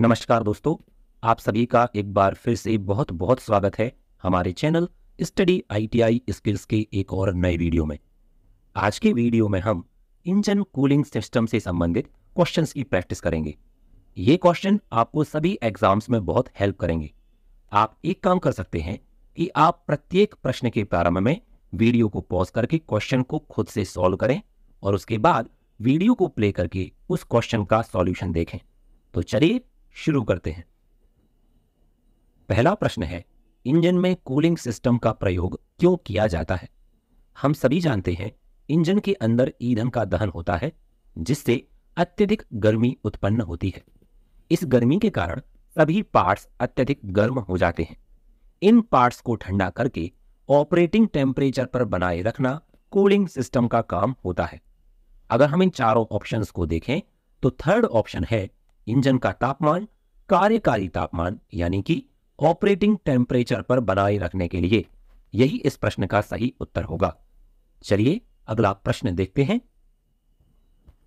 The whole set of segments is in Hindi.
नमस्कार दोस्तों आप सभी का एक बार फिर से बहुत बहुत स्वागत है हमारे चैनल स्टडी आईटीआई स्किल्स के एक और नए वीडियो में आज के वीडियो में हम इंजन कूलिंग सिस्टम से संबंधित क्वेश्चंस की प्रैक्टिस करेंगे ये क्वेश्चन आपको सभी एग्जाम्स में बहुत हेल्प करेंगे आप एक काम कर सकते हैं कि आप प्रत्येक प्रश्न के प्रारंभ में वीडियो को पॉज करके क्वेश्चन को खुद से सॉल्व करें और उसके बाद वीडियो को प्ले करके उस क्वेश्चन का सॉल्यूशन देखें तो चलिए शुरू करते हैं पहला प्रश्न है इंजन में कूलिंग सिस्टम का प्रयोग क्यों किया जाता है हम सभी जानते हैं इंजन के अंदर ईंधन का दहन होता है जिससे अत्यधिक गर्मी उत्पन्न होती है इस गर्मी के कारण सभी पार्ट्स अत्यधिक गर्म हो जाते हैं इन पार्ट्स को ठंडा करके ऑपरेटिंग टेम्परेचर पर बनाए रखना कूलिंग सिस्टम का काम होता है अगर हम इन चारों ऑप्शंस को देखें तो थर्ड ऑप्शन है इंजन का तापमान कार्यकारी तापमान यानी कि ऑपरेटिंग टेम्परेचर पर बनाए रखने के लिए यही इस प्रश्न का सही उत्तर होगा चलिए अगला प्रश्न देखते हैं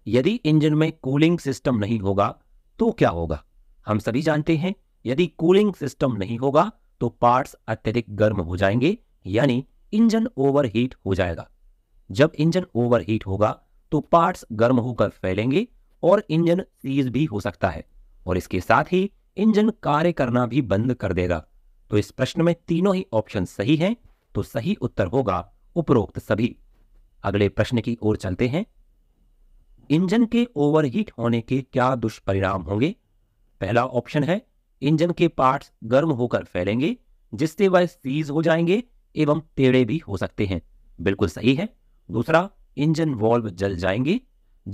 यदि इंजन में कूलिंग सिस्टम नहीं होगा तो क्या होगा हम सभी जानते हैं यदि कूलिंग सिस्टम नहीं होगा तो पार्ट्स अत्यधिक गर्म हो जाएंगे यानी इंजन ओवरहीट हो जाएगा जब इंजन ओवरहीट होगा तो पार्ट्स गर्म होकर फैलेंगे और इंजन सीज भी हो सकता है और इसके साथ ही इंजन कार्य करना भी बंद कर देगा तो इस प्रश्न में तीनों ही ऑप्शन सही हैं तो सही उत्तर होगा उपरोक्त सभी अगले प्रश्न की ओर चलते हैं इंजन के ओवरहीट होने के क्या दुष्परिणाम होंगे पहला ऑप्शन है इंजन के पार्ट्स गर्म होकर फैलेंगे जिससे वह सीज हो जाएंगे एवं टेढ़े भी हो सकते हैं बिल्कुल सही है दूसरा इंजन वॉल्व जल जाएंगे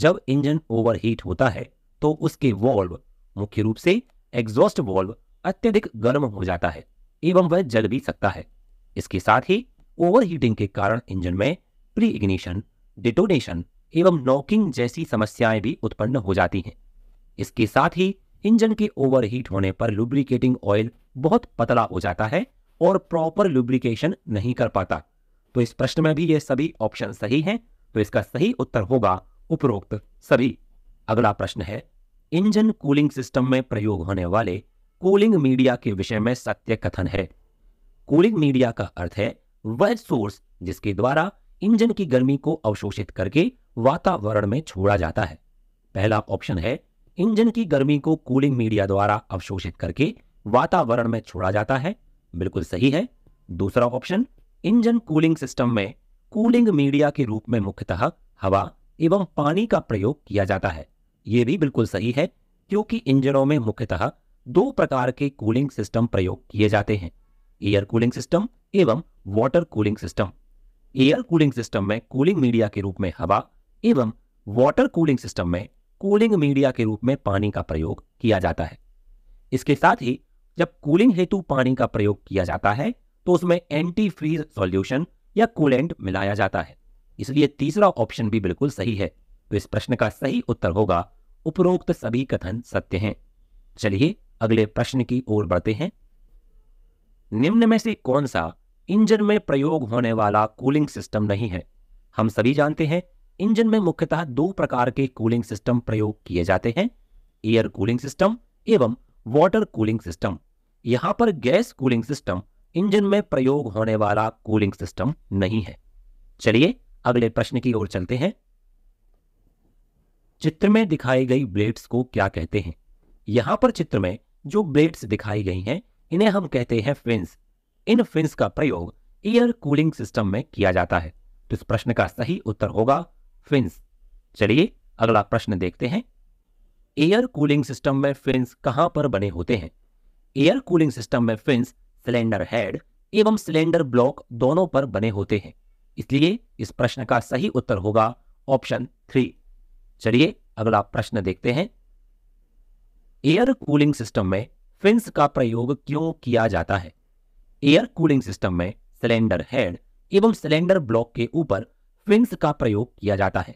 जब इंजन ओवरहीट होता है तो उसके वॉल्व मुख्य रूप से एग्जॉस्ट वॉल्व अत्यधिक गर्म हो जाता है एवं वह जल भी सकता है इसके साथ ही ओवरहीटिंग के कारण इंजन में प्री इग्निशन डिटोनेशन एवं नॉकिंग जैसी समस्याएं भी उत्पन्न हो जाती हैं इसके साथ ही इंजन के ओवरहीट होने पर लुब्रिकेटिंग ऑयल बहुत पतला हो जाता है और प्रॉपर लुब्रिकेशन नहीं कर पाता तो इस प्रश्न में भी ये सभी ऑप्शन सही हैं तो इसका सही उत्तर होगा उपरोक्त सभी अगला प्रश्न है इंजन कूलिंग सिस्टम में प्रयोग होने वाले कूलिंग मीडिया के विषय में सत्य कथन है कूलिंग मीडिया का अर्थ है वह सोर्स जिसके द्वारा इंजन की गर्मी को अवशोषित करके वातावरण में छोड़ा जाता है पहला ऑप्शन है इंजन की गर्मी को कूलिंग मीडिया द्वारा अवशोषित करके वातावरण में छोड़ा जाता है बिल्कुल सही है दूसरा ऑप्शन इंजन कूलिंग सिस्टम में कूलिंग मीडिया के रूप में मुख्यतः हवा एवं पानी का प्रयोग किया जाता है ये भी बिल्कुल सही है क्योंकि इंजनों में मुख्यतः दो प्रकार के कूलिंग सिस्टम प्रयोग किए जाते हैं एयर कूलिंग सिस्टम एवं water cooling system air cooling system में कूलिंग मीडिया के रूप में हवा एवं वाटर कूलिंग सिस्टम में कूलिंग मीडिया के रूप में पानी का प्रयोग किया जाता है इसके साथ ही जब कूलिंग हेतु पानी का प्रयोग किया जाता है तो उसमें एंटी फ्रीज सॉल्यूशन या कूलेंट मिलाया जाता है इसलिए तीसरा ऑप्शन भी बिल्कुल सही है तो इस प्रश्न का सही उत्तर होगा उपरोक्त सभी कथन सत्य हैं चलिए अगले प्रश्न की ओर बढ़ते हैं निम्न में से कौन सा इंजन में प्रयोग होने वाला कूलिंग सिस्टम नहीं है हम सभी जानते हैं इंजन में मुख्यतः दो प्रकार के कूलिंग सिस्टम प्रयोग किए जाते हैं एयर कूलिंग सिस्टम एवं वाटर कूलिंग सिस्टम यहां पर गैस कूलिंग सिस्टम इंजन में प्रयोग होने वाला कूलिंग सिस्टम नहीं है चलिए अगले प्रश्न की ओर चलते हैं चित्र में दिखाई गई ब्लेड्स को क्या कहते हैं यहाँ पर चित्र में जो ब्लेड्स दिखाई गई हैं इन्हें हम कहते हैं फिंस इन फिंस का प्रयोग एयर कूलिंग सिस्टम में किया जाता है तो इस प्रश्न का सही उत्तर होगा फिंस चलिए अगला प्रश्न देखते हैं एयर कूलिंग सिस्टम में फिंस कहाँ पर बने होते हैं एयर कूलिंग सिस्टम में फिंस सिलेंडर हेड एवं सिलेंडर ब्लॉक दोनों पर बने होते हैं इसलिए इस प्रश्न का सही उत्तर होगा ऑप्शन थ्री चलिए अगला प्रश्न देखते हैं एयर कूलिंग सिस्टम में फिंस का प्रयोग क्यों किया जाता है एयर कूलिंग सिस्टम में सिलेंडर हेड एवं सिलेंडर ब्लॉक के ऊपर फिंस का प्रयोग किया जाता है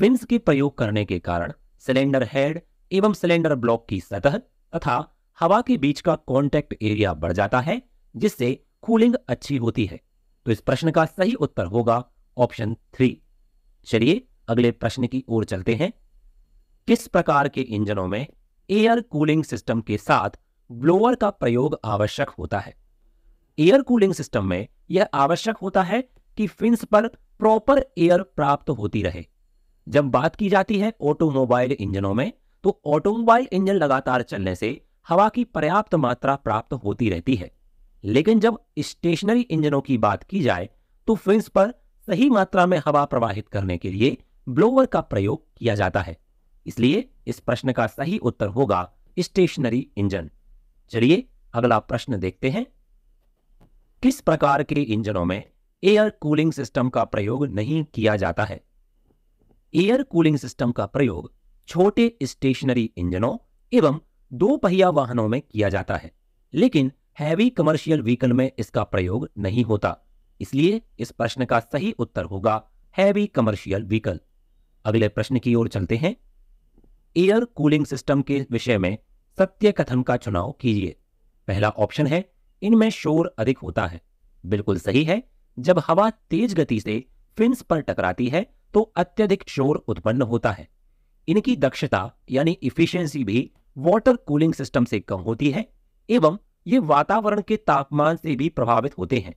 फिंस के प्रयोग करने के कारण सिलेंडर हेड एवं सिलेंडर ब्लॉक की सतह तथा हवा के बीच का कॉन्टैक्ट एरिया बढ़ जाता है जिससे कूलिंग अच्छी होती है तो इस प्रश्न का सही उत्तर होगा ऑप्शन थ्री चलिए अगले प्रश्न की ओर चलते हैं किस प्रकार के इंजनों में एयर कूलिंग सिस्टम के साथ ब्लोअर का प्रयोग आवश्यक होता है एयर कूलिंग सिस्टम में यह आवश्यक होता है कि फिंस पर प्रॉपर एयर प्राप्त होती रहे जब बात की जाती है ऑटोमोबाइल इंजनों में तो ऑटोमोबाइल इंजन लगातार चलने से हवा की पर्याप्त मात्रा प्राप्त होती रहती है लेकिन जब स्टेशनरी इंजनों की बात की जाए तो फिंस पर सही मात्रा में हवा प्रवाहित करने के लिए ब्लोवर का प्रयोग किया जाता है इसलिए इस प्रश्न का सही उत्तर होगा स्टेशनरी इंजन चलिए अगला प्रश्न देखते हैं किस प्रकार के इंजनों में एयर कूलिंग सिस्टम का प्रयोग नहीं किया जाता है एयर कूलिंग सिस्टम का प्रयोग छोटे स्टेशनरी इंजनों एवं दो पहिया वाहनों में किया जाता है लेकिन हैवी कमर्शियल व्हीकल में इसका प्रयोग नहीं होता इसलिए इस प्रश्न का सही उत्तर होगा हैवी कमर्शियल व्हीकल अगले प्रश्न की ओर चलते हैं एयर कूलिंग सिस्टम के विषय में सत्य कथन का चुनाव कीजिए पहला ऑप्शन है इनमें शोर अधिक होता है बिल्कुल सही है जब हवा तेज गति से फिन्स पर टकराती है तो अत्यधिक शोर उत्पन्न होता है इनकी दक्षता यानी इफिशियंसी भी वाटर कूलिंग सिस्टम से कम होती है एवं ये वातावरण के तापमान से भी प्रभावित होते हैं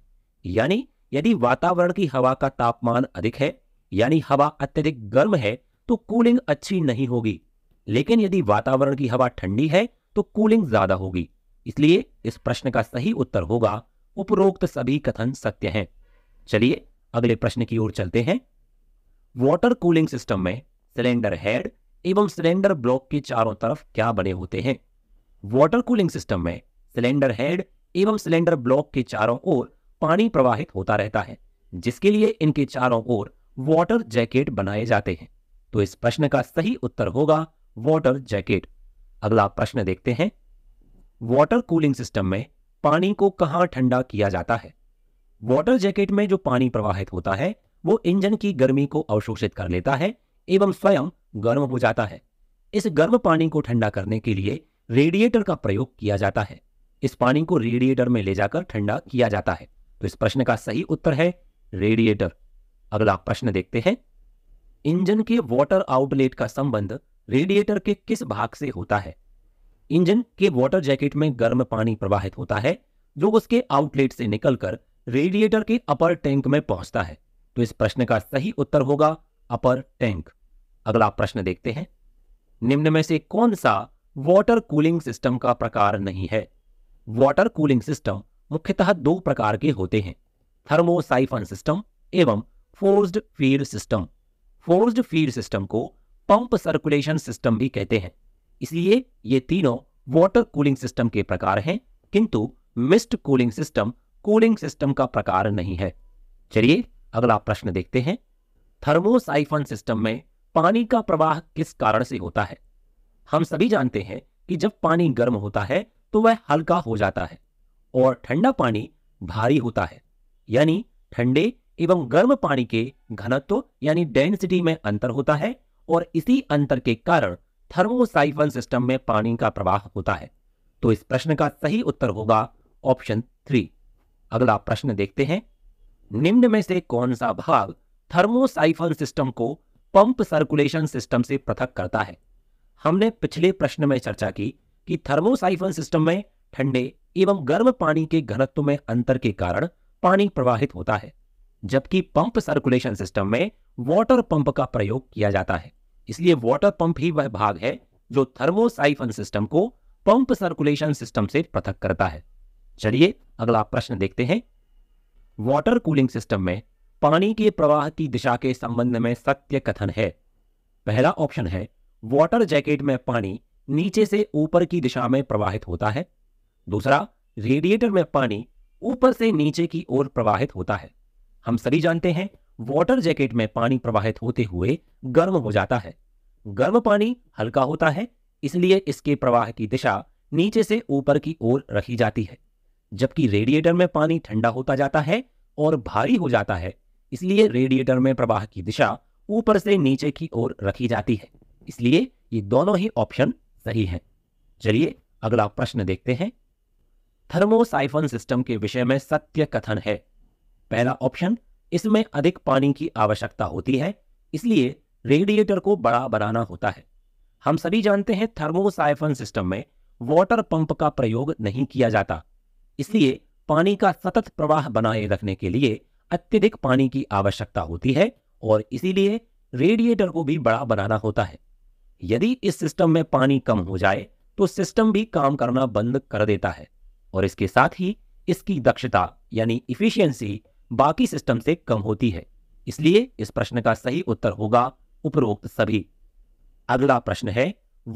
यानी यदि वातावरण की हवा का तापमान अधिक है यानी हवा अत्यधिक गर्म है तो कूलिंग अच्छी नहीं होगी लेकिन यदि वातावरण की हवा ठंडी है तो कूलिंग ज्यादा होगी इसलिए इस प्रश्न का सही उत्तर होगा उपरोक्त सभी कथन सत्य हैं चलिए अगले प्रश्न की ओर चलते हैं वाटर कूलिंग सिस्टम में सिलेंडर हेड एवं सिलेंडर ब्लॉक के चारों तरफ क्या बने होते हैं वाटर कूलिंग सिस्टम में सिलेंडर हेड एवं सिलेंडर ब्लॉक के चारों ओर पानी प्रवाहित होता रहता है जिसके लिए इनके चारों ओर वाटर जैकेट बनाए जाते हैं तो इस प्रश्न का सही उत्तर होगा वाटर जैकेट अगला प्रश्न देखते हैं वाटर कूलिंग सिस्टम में पानी को कहाँ ठंडा किया जाता है वाटर जैकेट में जो पानी प्रवाहित होता है वो इंजन की गर्मी को अवशोषित कर लेता है एवं स्वयं गर्म हो जाता है इस गर्म पानी को ठंडा करने के लिए रेडिएटर का प्रयोग किया जाता है इस पानी को रेडिएटर में ले जाकर ठंडा किया जाता है तो इस प्रश्न का सही उत्तर है रेडिएटर अगला प्रश्न देखते हैं इंजन के वाटर आउटलेट का संबंध रेडिएटर के किस भाग से होता है इंजन के वाटर जैकेट में गर्म पानी प्रवाहित होता है जो उसके आउटलेट से निकलकर रेडिएटर के अपर टैंक में पहुंचता है तो इस प्रश्न का सही उत्तर होगा अपर टैंक अगला प्रश्न देखते हैं निम्न में से कौन सा वाटर कूलिंग सिस्टम का प्रकार नहीं है वाटर कूलिंग सिस्टम मुख्यतः दो प्रकार के होते हैं थर्मोसाइफन सिस्टम एवं forced feed system forced feed system को पंप सर्कुलेशन सिस्टम भी कहते हैं इसलिए ये तीनों वाटर कूलिंग सिस्टम के प्रकार हैं किंतु mist cooling system cooling system का प्रकार नहीं है चलिए अगला प्रश्न देखते हैं थर्मोसाइफन सिस्टम में पानी का प्रवाह किस कारण से होता है हम सभी जानते हैं कि जब पानी गर्म होता है तो वह हल्का हो जाता है और ठंडा पानी भारी होता है यानी ठंडे एवं गर्म पानी के घनत्व यानी डेंसिटी में अंतर होता है और इसी अंतर के कारण थर्मोसाइफन सिस्टम में पानी का प्रवाह होता है तो इस प्रश्न का सही उत्तर होगा ऑप्शन थ्री अगला प्रश्न देखते हैं निम्न में से कौन सा भाग थर्मोसाइफन सिस्टम को पंप सर्कुलेशन सिस्टम से पृथक करता है हमने पिछले प्रश्न में चर्चा की कि थर्मोसाइफन सिस्टम में ठंडे एवं गर्म पानी के घनत्व में अंतर के कारण पानी प्रवाहित होता है जबकि पंप सर्कुलेशन सिस्टम में वाटर पंप का प्रयोग किया जाता है इसलिए वाटर पंप ही वह भाग है जो थर्मोसाइफन सिस्टम को पंप सर्कुलेशन सिस्टम से पृथक करता है चलिए अगला प्रश्न देखते हैं वाटर कूलिंग सिस्टम में पानी के प्रवाह की दिशा के संबंध में सत्य कथन है पहला ऑप्शन है वाटर जैकेट में पानी नीचे से ऊपर की दिशा में प्रवाहित होता है दूसरा रेडिएटर में पानी ऊपर से नीचे की ओर प्रवाहित होता है हम सभी जानते हैं वाटर जैकेट में पानी प्रवाहित होते हुए गर्म हो जाता है गर्म पानी हल्का होता है इसलिए इसके प्रवाह की दिशा नीचे से ऊपर की ओर रखी जाती है जबकि रेडिएटर में पानी ठंडा होता जाता है और भारी हो जाता है इसलिए रेडिएटर में प्रवाह की दिशा ऊपर से नीचे की ओर रखी जाती है इसलिए ये दोनों ही ऑप्शन सही हैं चलिए अगला प्रश्न देखते हैं थर्मोसाइफन सिस्टम के विषय में सत्य कथन है पहला ऑप्शन इसमें अधिक पानी की आवश्यकता होती है इसलिए रेडिएटर को बड़ा बनाना होता है हम सभी जानते हैं थर्मोसाइफन सिस्टम में वाटर पंप का प्रयोग नहीं किया जाता इसलिए पानी का सतत प्रवाह बनाए रखने के लिए अत्यधिक पानी की आवश्यकता होती है और इसीलिए रेडिएटर को भी बड़ा बनाना होता है यदि इस सिस्टम में पानी कम हो जाए तो सिस्टम भी काम करना बंद कर देता है और इसके साथ ही इसकी दक्षता यानी इफिशियंसी बाकी सिस्टम से कम होती है इसलिए इस प्रश्न का सही उत्तर होगा उपरोक्त सभी अगला प्रश्न है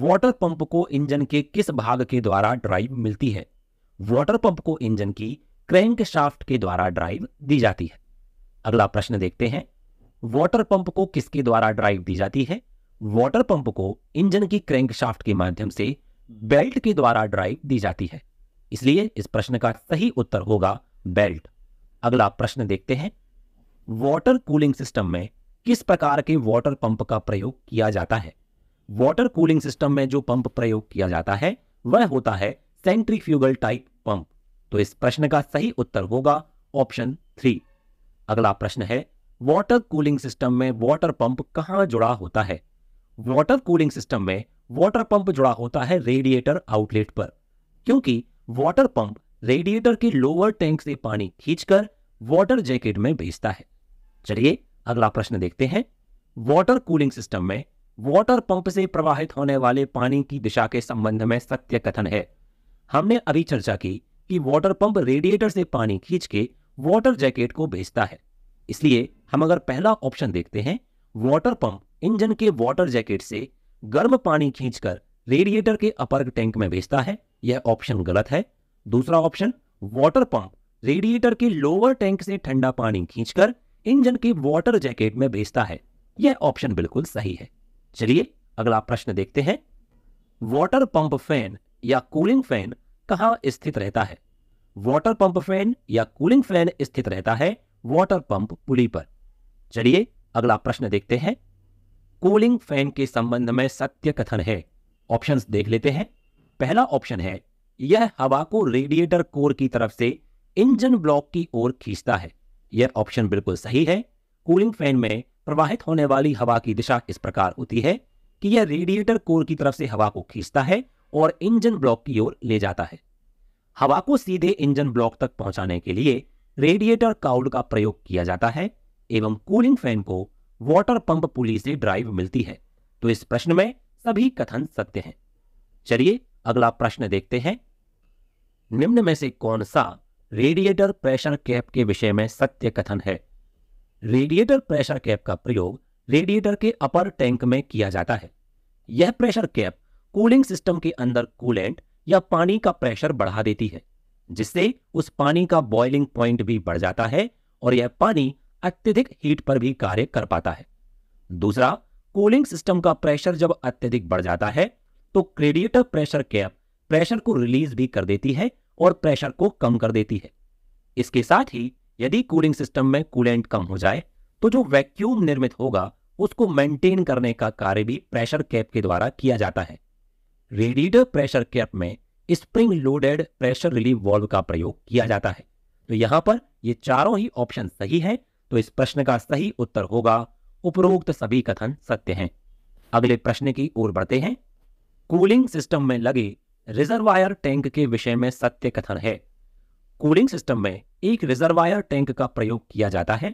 वाटर पंप को इंजन के किस भाग के द्वारा ड्राइव मिलती है वाटर पंप को इंजन की क्रैंक शाफ्ट के द्वारा ड्राइव दी जाती है अगला प्रश्न देखते हैं वाटर पंप को किसके द्वारा ड्राइव दी जाती है वाटर पंप को इंजन की क्रैंक शाफ्ट के माध्यम से बेल्ट के द्वारा ड्राइव दी जाती है इसलिए इस प्रश्न का सही उत्तर होगा बेल्ट अगला प्रश्न देखते हैं वाटर कूलिंग सिस्टम में किस प्रकार के वाटर पंप का प्रयोग किया जाता है वाटर कूलिंग सिस्टम में जो पंप प्रयोग किया जाता है वह होता है सेंट्रीफ्यूगल टाइप पंप तो इस प्रश्न का सही उत्तर होगा ऑप्शन थ्री अगला प्रश्न है वाटर कूलिंग सिस्टम में वाटर पंप कहा जुड़ा होता है वाटर कूलिंग सिस्टम में वाटर पंप जुड़ा होता है रेडिएटर आउटलेट पर क्योंकि वाटर पंप रेडिएटर के लोअर टैंक से पानी खींचकर वाटर जैकेट में बेचता है चलिए अगला प्रश्न देखते हैं वाटर कूलिंग सिस्टम में वाटर पंप से प्रवाहित होने वाले पानी की दिशा के संबंध में सत्य कथन है हमने अभी चर्चा की कि वाटर पंप रेडिएटर से पानी खींच के वाटर जैकेट को बेचता है इसलिए हम अगर पहला ऑप्शन देखते हैं वाटर पंप इंजन के वाटर जैकेट से गर्म पानी खींचकर रेडिएटर के अपर टैंक में बेचता है यह ऑप्शन गलत है दूसरा ऑप्शन वाटर पंप रेडिएटर के लोअर टैंक से ठंडा पानी खींचकर इंजन के वाटर जैकेट में भेजता है यह ऑप्शन बिल्कुल सही है चलिए अगला प्रश्न देखते हैं वाटर पंप फैन या कूलिंग फैन कहा स्थित रहता है वाटर पंप फैन या कूलिंग फैन स्थित रहता है वाटर पंप पुली पर चलिए अगला प्रश्न देखते हैं कूलिंग फैन के संबंध में सत्य कथन है ऑप्शंस देख लेते हैं पहला ऑप्शन है यह हवा को रेडिएटर कोर की तरफ से इंजन ब्लॉक की ओर खींचता है यह ऑप्शन बिल्कुल सही है कूलिंग फैन में प्रवाहित होने वाली हवा की दिशा इस प्रकार होती है कि यह रेडिएटर कोर की तरफ से हवा को खींचता है और इंजन ब्लॉक की ओर ले जाता है हवा को सीधे इंजन ब्लॉक तक पहुंचाने के लिए रेडिएटर काउल का प्रयोग किया जाता है एवं कूलिंग फैन को वाटर पंप पुलिस से ड्राइव मिलती है तो इस प्रश्न में सभी कथन सत्य हैं चलिए अगला प्रश्न देखते हैं निम्न में से कौन सा रेडिएटर प्रेशर कैप के विषय में सत्य कथन है रेडिएटर प्रेशर कैप का प्रयोग रेडिएटर के अपर टैंक में किया जाता है यह प्रेशर कैप कूलिंग सिस्टम के अंदर कूलेंट या पानी का प्रेशर बढ़ा देती है जिससे उस पानी का बॉइलिंग पॉइंट भी बढ़ जाता है और यह पानी अत्यधिक हीट पर भी कार्य कर पाता है दूसरा कूलिंग सिस्टम का प्रेशर जब अत्यधिक बढ़ जाता है तो क्रेडिएटर प्रेशर कैप प्रेशर को रिलीज भी कर देती है और प्रेशर को कम कर देती है इसके साथ ही यदि कूलिंग सिस्टम में कूलेंट कम हो जाए तो जो वैक्यूम निर्मित होगा उसको मेंटेन करने का कार्य भी प्रेशर कैप के द्वारा किया जाता है रेडिएटर प्रेशर कैप में spring loaded pressure relief valve का प्रयोग किया जाता है तो यहां पर ये चारों ही ऑप्शन सही है तो इस प्रश्न का सही उत्तर होगा उपरोक्त सभी कथन सत्य हैं अगले प्रश्न की ओर बढ़ते हैं कूलिंग सिस्टम में लगे रिजर्वायर टैंक के विषय में सत्य कथन है कूलिंग सिस्टम में एक रिजर्वायर टैंक का प्रयोग किया जाता है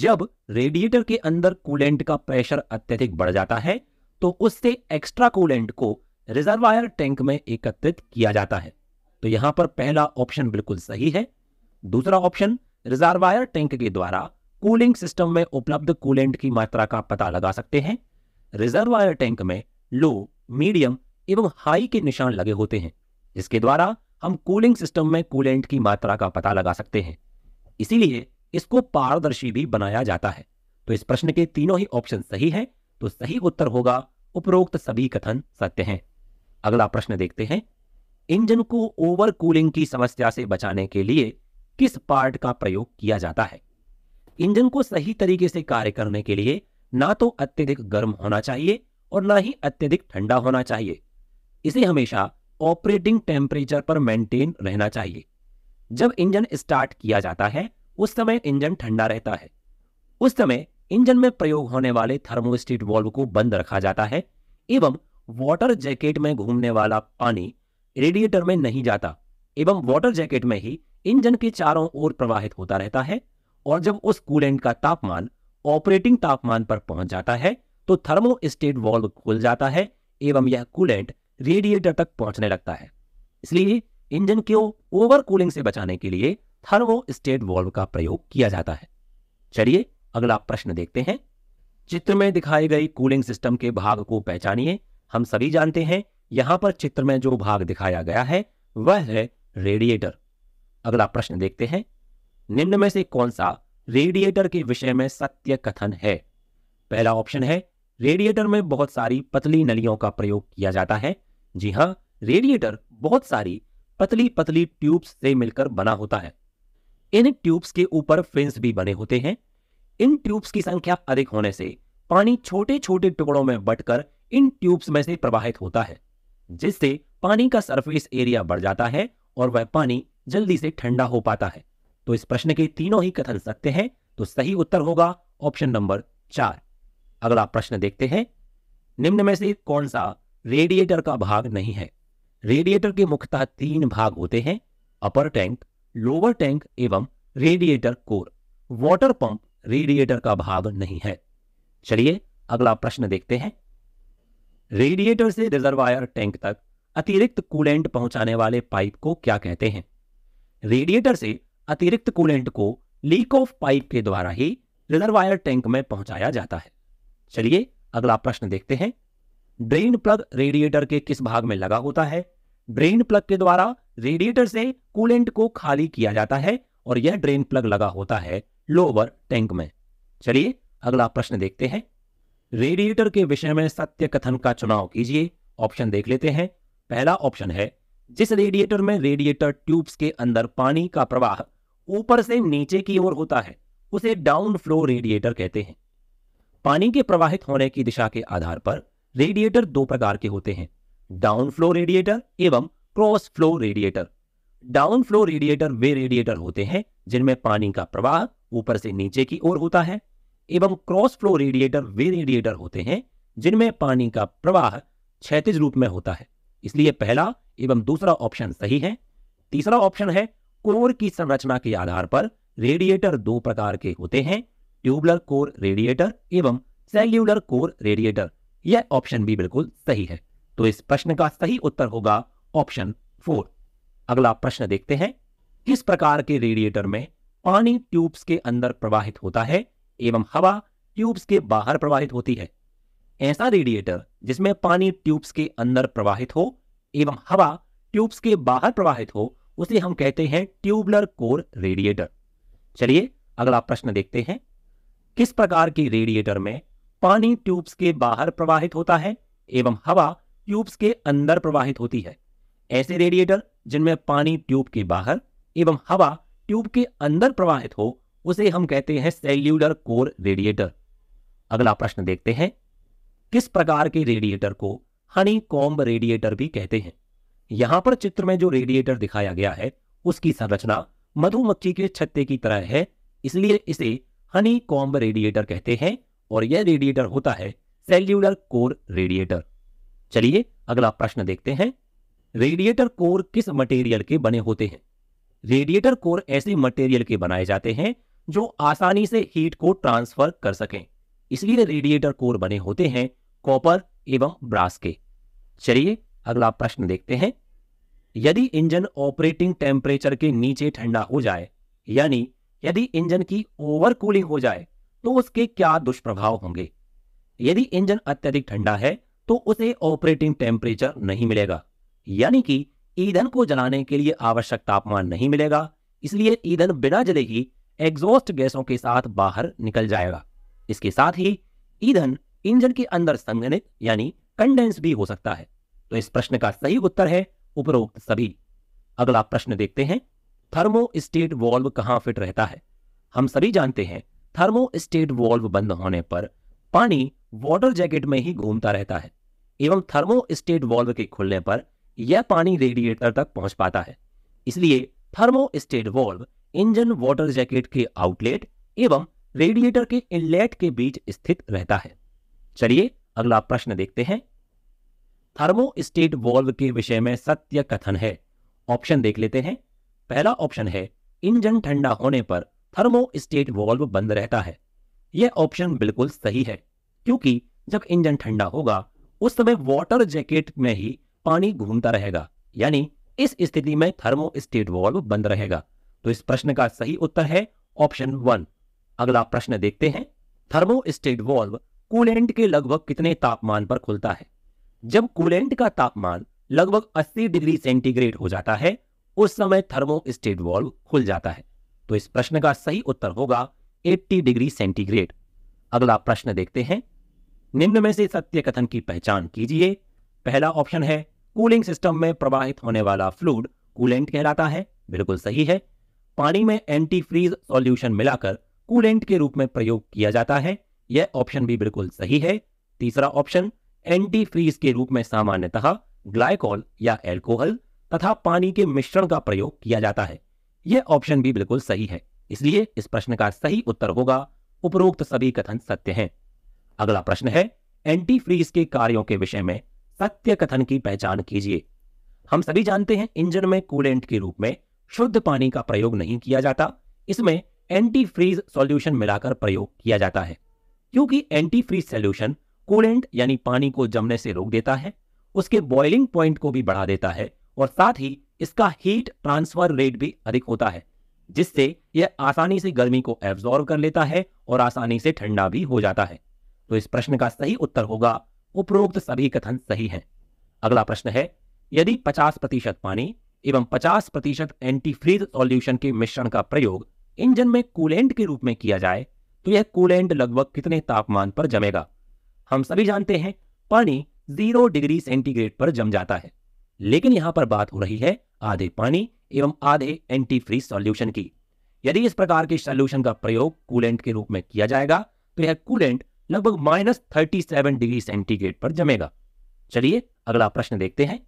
जब रेडिएटर के अंदर कूलेंट का प्रेशर अत्यधिक बढ़ जाता है तो उससे एक्स्ट्रा कूलेंट को रिजर्वायर टैंक में एकत्रित किया जाता है तो यहां पर पहला ऑप्शन बिल्कुल सही है दूसरा ऑप्शन रिजर्वायर टैंक के द्वारा कूलिंग सिस्टम में उपलब्ध कूलेंट की मात्रा का पता लगा सकते हैं रिजर्वायर टैंक में लो मीडियम एवं हाई के निशान लगे होते हैं जिसके द्वारा हम कूलिंग सिस्टम में कूलेंट की मात्रा का पता लगा सकते हैं इसीलिए इसको पारदर्शी भी बनाया जाता है तो इस प्रश्न के तीनों ही ऑप्शन सही हैं तो सही उत्तर होगा उपरोक्त सभी कथन सत्य हैं अगला प्रश्न देखते हैं इंजन को ओवर कूलिंग की समस्या से बचाने के लिए किस पार्ट का प्रयोग किया जाता है इंजन को सही तरीके से कार्य करने के लिए ना तो अत्यधिक गर्म होना चाहिए और ना ही अत्यधिक ठंडा होना चाहिए इसे हमेशा ऑपरेटिंग टेम्परेचर पर मेंटेन रहना चाहिए जब इंजन स्टार्ट किया जाता है उस समय इंजन ठंडा रहता है उस समय इंजन में प्रयोग होने वाले थर्मोस्टेट वॉल्व को बंद रखा जाता है एवं वाटर जैकेट में घूमने वाला पानी रेडिएटर में नहीं जाता एवं वाटर जैकेट में ही इंजन के चारों ओर प्रवाहित होता रहता है और जब उस कूलेंट का तापमान ऑपरेटिंग तापमान पर पहुंच जाता है तो थर्मोस्टेट वॉल्व खुल जाता है एवं यह कूलेंट रेडिएटर तक पहुंचने लगता है इसलिए इंजन को ओवर कूलिंग से बचाने के लिए थर्मो स्टेट वॉल्व का प्रयोग किया जाता है चलिए अगला प्रश्न देखते हैं चित्र में दिखाई गई कूलिंग सिस्टम के भाग को पहचानिए हम सभी जानते हैं यहां पर चित्र में जो भाग दिखाया गया है वह है रेडिएटर अगला प्रश्न देखते हैं निम्न में से कौन सा रेडिएटर के विषय में सत्य कथन है पहला ऑप्शन है रेडिएटर में बहुत सारी पतली नलियों का प्रयोग किया जाता है जी हाँ रेडिएटर बहुत सारी पतली पतली ट्यूब्स से मिलकर बना होता है इन ट्यूब्स के ऊपर फिन्स भी बने होते हैं इन ट्यूब्स की संख्या अधिक होने से पानी छोटे छोटे टुकड़ों में बटकर इन ट्यूब्स में से प्रवाहित होता है जिससे पानी का सरफेस एरिया बढ़ जाता है और वह पानी जल्दी से ठंडा हो पाता है तो इस प्रश्न के तीनों ही कथन सत्य हैं तो सही उत्तर होगा ऑप्शन नंबर चार अगला प्रश्न देखते हैं निम्न में से कौन सा रेडिएटर का भाग नहीं है रेडिएटर के मुख्यतः तीन भाग होते हैं अपर टैंक लोअर टैंक एवं radiator core water pump radiator का भाग नहीं है चलिए अगला प्रश्न देखते हैं रेडिएटर से रिजर्वायर टैंक तक अतिरिक्त कूलेंट पहुंचाने वाले पाइप को क्या कहते हैं रेडिएटर से अतिरिक्त कूलेंट को लीक ऑफ पाइप के द्वारा ही रिजर्वायर टैंक में पहुंचाया जाता है चलिए अगला प्रश्न देखते हैं ब्रेन प्लग रेडिएटर के किस भाग में लगा होता है ड्रेन प्लग के द्वारा रेडिएटर से कूलेंट को खाली किया जाता है और यह ड्रेन प्लग लगा होता है लोअर टैंक में चलिए अगला प्रश्न देखते हैं रेडिएटर के विषय में सत्य कथन का चुनाव कीजिए ऑप्शन देख लेते हैं पहला ऑप्शन है जिस रेडिएटर में रेडिएटर ट्यूब्स के अंदर पानी का प्रवाह ऊपर से नीचे की ओर होता है उसे डाउन फ्लो रेडिएटर कहते हैं पानी के प्रवाहित होने की दिशा के आधार पर रेडिएटर दो प्रकार के होते हैं डाउन फ्लो रेडिएटर एवं cross flow radiator down flow radiator वे रेडिएटर होते हैं जिनमें पानी का प्रवाह ऊपर से नीचे की ओर होता है एवं क्रॉस फ्लो रेडिएटर वे रेडिएटर होते हैं जिनमें पानी का प्रवाह क्षेत्र रूप में होता है इसलिए पहला एवं दूसरा ऑप्शन सही है तीसरा ऑप्शन है कोर की संरचना के आधार पर रेडिएटर दो प्रकार के होते हैं ट्यूबलर कोर रेडिएटर एवं सेल्यूलर कोर रेडिएटर यह ऑप्शन भी बिल्कुल सही है तो इस प्रश्न का सही उत्तर होगा ऑप्शन फोर अगला प्रश्न देखते हैं किस प्रकार के रेडिएटर में पानी ट्यूब्स के अंदर प्रवाहित होता है एवं हवा ट्यूब्स के बाहर प्रवाहित होती है ऐसा रेडिएटर जिसमें पानी ट्यूब्स के अंदर प्रवाहित हो एवं हवा ट्यूब्स के बाहर प्रवाहित हो उसे हम कहते हैं ट्यूबलर कोर रेडिएटर चलिए अगला प्रश्न देखते हैं किस प्रकार के रेडिएटर में पानी ट्यूब्स के बाहर प्रवाहित होता है एवं हवा ट्यूब्स के अंदर प्रवाहित होती है ऐसे रेडिएटर जिनमें पानी ट्यूब के बाहर एवं हवा ट्यूब के अंदर प्रवाहित हो उसे हम कहते हैं सेल्यूलर कोर रेडिएटर अगला प्रश्न देखते हैं किस प्रकार के रेडिएटर को हनी कॉम्ब रेडिएटर भी कहते हैं यहां पर चित्र में जो रेडिएटर दिखाया गया है उसकी संरचना मधुमक्खी के छत्ते की तरह है इसलिए इसे हनी कॉम्ब रेडिएटर कहते हैं और यह रेडिएटर होता है सेल्यूलर कोर रेडिएटर चलिए अगला प्रश्न देखते हैं रेडिएटर कोर किस मटेरियल के बने होते हैं रेडिएटर कोर ऐसे मटेरियल के बनाए जाते हैं जो आसानी से हीट को ट्रांसफर कर सकें इसलिए रेडिएटर कोर बने होते हैं कॉपर एवं ब्रास के चलिए अगला प्रश्न देखते हैं यदि इंजन ऑपरेटिंग टेम्परेचर के नीचे ठंडा हो जाए यानी यदि इंजन की ओवर कूलिंग हो जाए तो उसके क्या दुष्प्रभाव होंगे यदि इंजन अत्यधिक ठंडा है तो उसे ऑपरेटिंग टेम्परेचर नहीं मिलेगा यानी कि ईंधन को जलाने के लिए आवश्यक तापमान नहीं मिलेगा इसलिए ईंधन बिना जले ही एग्जॉस्ट गैसों के साथ बाहर निकल जाएगा इसके साथ ही ईंधन इंजन के अंदर संघनित यानी कंडेंस भी हो सकता है तो इस प्रश्न का सही उत्तर है उपरोक्त सभी अगला प्रश्न देखते हैं थर्मो स्टेट वॉल्व कहां फिट रहता है हम सभी जानते हैं थर्मोस्टेट वॉल्व बंद होने पर पानी वाटर जैकेट में ही घूमता रहता है एवं थर्मोस्टेट वॉल्व के खुलने पर यह पानी रेडिएटर तक पहुंच पाता है इसलिए thermostat valve engine water jacket के आउटलेट एवं रेडिएटर के इनलेट के बीच स्थित रहता है चलिए अगला प्रश्न देखते हैं थर्मोस्टेट वॉल्व के विषय में सत्य कथन है ऑप्शन देख लेते हैं पहला ऑप्शन है इंजन ठंडा होने पर थर्मो स्टेट वॉल्व बंद रहता है यह ऑप्शन बिल्कुल सही है क्योंकि जब इंजन ठंडा होगा उस समय वाटर जैकेट में ही पानी घूमता रहेगा यानी इस स्थिति में थर्मो स्टेट वॉल्व बंद रहेगा तो इस प्रश्न का सही उत्तर है ऑप्शन वन अगला प्रश्न देखते हैं थर्मो स्टेट वॉल्व कूलेंट के लगभग कितने तापमान पर खुलता है जब कूलेंट का तापमान लगभग 80 डिग्री सेंटीग्रेड हो जाता है उस समय थर्मो स्टेट वॉल्व खुल जाता है तो इस प्रश्न का सही उत्तर होगा 80 डिग्री सेंटीग्रेड अगला प्रश्न देखते हैं निम्न में से सत्य कथन की पहचान कीजिए पहला ऑप्शन है कूलिंग सिस्टम में प्रवाहित होने वाला फ्लूड कूलेंट कहलाता है बिल्कुल सही है पानी में एंटी फ्रीज सॉल्यूशन मिलाकर कूलेंट के रूप में प्रयोग किया जाता है यह ऑप्शन भी बिल्कुल सही है तीसरा ऑप्शन एंटी फ्रीज के रूप में सामान्यतः ग्लाइकोल या एल्कोहल तथा पानी के मिश्रण का प्रयोग किया जाता है यह ऑप्शन भी बिल्कुल सही है इसलिए इस प्रश्न का सही उत्तर होगा उपरोक्त सभी कथन सत्य हैं। अगला प्रश्न है एंटी फ्रीज के कार्यों के विषय में सत्य कथन की पहचान कीजिए हम सभी जानते हैं इंजन में कूलेंट के रूप में शुद्ध पानी का प्रयोग नहीं किया जाता इसमें एंटी फ्रीज सॉल्यूशन मिलाकर प्रयोग किया जाता है क्योंकि एंटी फ्रीज सॉल्यूशन कूलेंट यानी पानी को जमने से रोक देता है उसके बॉइलिंग पॉइंट को भी बढ़ा देता है और साथ ही इसका हीट ट्रांसफर रेट भी अधिक होता है जिससे यह आसानी से गर्मी को एब्जॉर्व कर लेता है और आसानी से ठंडा भी हो जाता है तो इस प्रश्न का सही उत्तर होगा उपरोक्त सभी कथन सही हैं। अगला प्रश्न है यदि 50 प्रतिशत पानी एवं 50 प्रतिशत एंटीफ्रीज सॉल्यूशन के मिश्रण का प्रयोग इंजन में कूलेंट के रूप में किया जाए तो यह कूलेंट लगभग कितने तापमान पर जमेगा हम सभी जानते हैं पानी जीरो डिग्री सेंटीग्रेड पर जम जाता है लेकिन यहां पर बात हो रही है आधे पानी एवं आधे एंटी फ्रीज सॉल्यूशन की यदि इस प्रकार के सॉल्यूशन का प्रयोग कूलेंट के रूप में किया जाएगा तो यह कूलेंट लगभग minus thirty seven degree centigrade पर जमेगा चलिए अगला प्रश्न देखते हैं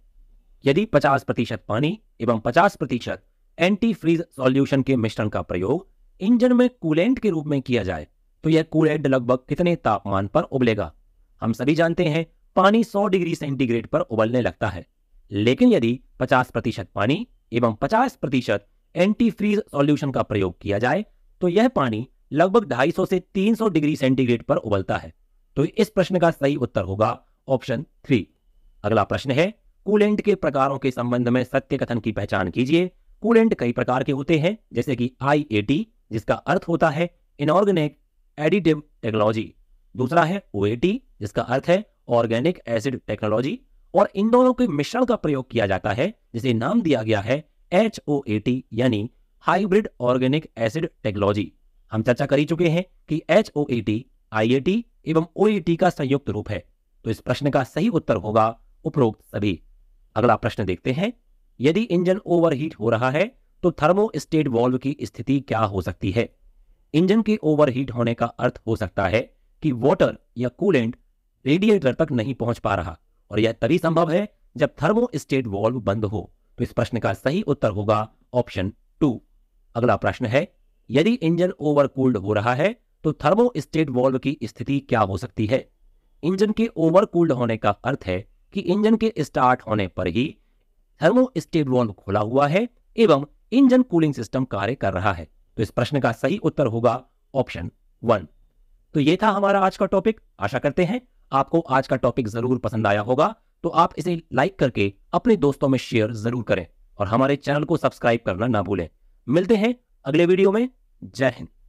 यदि 50 प्रतिशत पानी एवं 50 प्रतिशत एंटी फ्रीज सॉल्यूशन के मिश्रण का प्रयोग इंजन में कूलेंट के रूप में किया जाए तो यह कूलेंट लगभग कितने तापमान पर उबलेगा हम सभी जानते हैं पानी 100 डिग्री सेंटीग्रेड पर उबलने लगता है लेकिन यदि 50 प्रतिशत पानी एवं 50 प्रतिशत एंटी फ्रीज सॉल्यूशन का प्रयोग किया जाए तो यह पानी लगभग 250 से 300 डिग्री सेंटीग्रेड पर उबलता है तो इस प्रश्न का सही उत्तर होगा ऑप्शन थ्री अगला प्रश्न है कूलेंट के प्रकारों के संबंध में सत्य कथन की पहचान कीजिए कूलेंट कई प्रकार के होते हैं जैसे कि आई जिसका अर्थ होता है इनऑर्गेनिक एडिटिव टेक्नोलॉजी दूसरा है ओ जिसका अर्थ है ऑर्गेनिक एसिड टेक्नोलॉजी और इन दोनों के मिश्रण का प्रयोग किया जाता है जिसे नाम दिया गया है एच ओ ए टी यानी हाइब्रिड ऑर्गेनिक एसिड टेक्नोलॉजी हम चर्चा कर चुके हैं कि H O A T I A T एवं ओ ए टी का संयुक्त रूप है तो इस प्रश्न का सही उत्तर होगा उपरोक्त सभी अगला प्रश्न देखते हैं यदि इंजन ओवरहीट हो रहा है तो थर्मोस्टेट वॉल्व की स्थिति क्या हो सकती है इंजन के ओवरहीट होने का अर्थ हो सकता है कि वाटर या कूलेंट रेडिएटर तक नहीं पहुंच पा रहा और यह तभी संभव है जब थर्मो स्टेट वॉल्व बंद हो तो इस प्रश्न का सही उत्तर होगा ऑप्शन टू अगला प्रश्न है यदि इंजन ओवरकूल्ड हो रहा है तो थर्मो स्टेट वॉल्व की स्थिति क्या हो सकती है इंजन के ओवरकूल्ड होने का अर्थ है कि इंजन के स्टार्ट होने पर ही थर्मो स्टेट वॉल्व खुला हुआ है एवं इंजन कूलिंग सिस्टम कार्य कर रहा है तो इस प्रश्न का सही उत्तर होगा ऑप्शन वन तो ये था हमारा आज का टॉपिक आशा करते हैं आपको आज का टॉपिक जरूर पसंद आया होगा तो आप इसे लाइक करके अपने दोस्तों में शेयर जरूर करें और हमारे चैनल को सब्सक्राइब करना ना भूलें मिलते हैं अगले वीडियो में जय हिंद